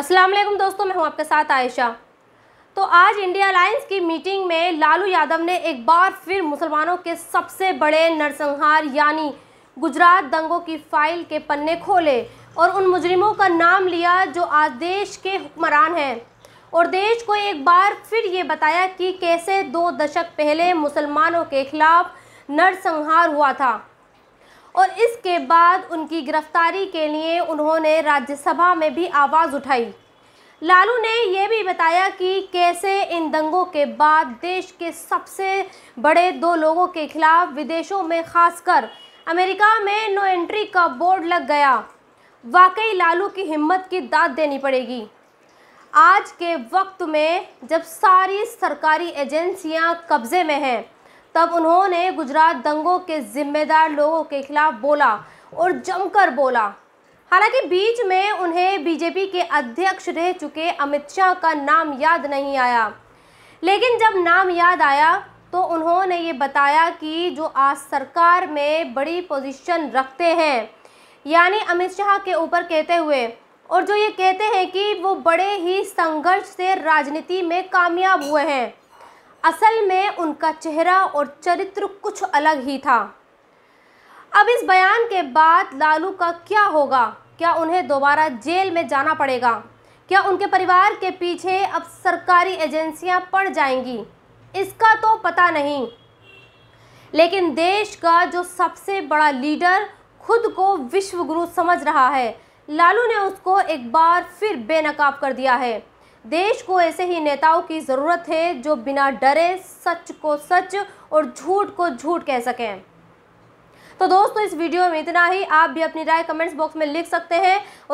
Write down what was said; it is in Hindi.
अस्सलाम वालेकुम दोस्तों मैं हूं आपके साथ आयशा तो आज इंडिया अलायंस की मीटिंग में लालू यादव ने एक बार फिर मुसलमानों के सबसे बड़े नरसंहार यानी गुजरात दंगों की फाइल के पन्ने खोले और उन मुजरिमों का नाम लिया जो आज देश के हुक्मरान हैं और देश को एक बार फिर ये बताया कि कैसे दो दशक पहले मुसलमानों के खिलाफ नरसंहार हुआ था और इसके बाद उनकी गिरफ्तारी के लिए उन्होंने राज्यसभा में भी आवाज़ उठाई लालू ने यह भी बताया कि कैसे इन दंगों के बाद देश के सबसे बड़े दो लोगों के खिलाफ विदेशों में खासकर अमेरिका में नो एंट्री का बोर्ड लग गया वाकई लालू की हिम्मत की दाद देनी पड़ेगी आज के वक्त में जब सारी सरकारी एजेंसियां कब्ज़े में हैं तब उन्होंने गुजरात दंगों के जिम्मेदार लोगों के खिलाफ बोला और जमकर बोला हालांकि बीच में उन्हें बीजेपी के अध्यक्ष रह चुके अमित शाह का नाम याद नहीं आया लेकिन जब नाम याद आया तो उन्होंने ये बताया कि जो आज सरकार में बड़ी पोजीशन रखते हैं यानी अमित शाह के ऊपर कहते हुए और जो ये कहते हैं कि वो बड़े ही संघर्ष से राजनीति में कामयाब हुए हैं असल में उनका चेहरा और चरित्र कुछ अलग ही था अब इस बयान के बाद लालू का क्या होगा क्या उन्हें दोबारा जेल में जाना पड़ेगा क्या उनके परिवार के पीछे अब सरकारी एजेंसियां पड़ जाएंगी इसका तो पता नहीं लेकिन देश का जो सबसे बड़ा लीडर खुद को विश्वगुरु समझ रहा है लालू ने उसको एक बार फिर बेनकाब कर दिया है देश को ऐसे ही नेताओं की ज़रूरत है जो बिना डरे सच को सच और झूठ को झूठ कह सकें तो दोस्तों इस वीडियो में इतना ही आप भी अपनी राय कमेंट्स बॉक्स में लिख सकते हैं और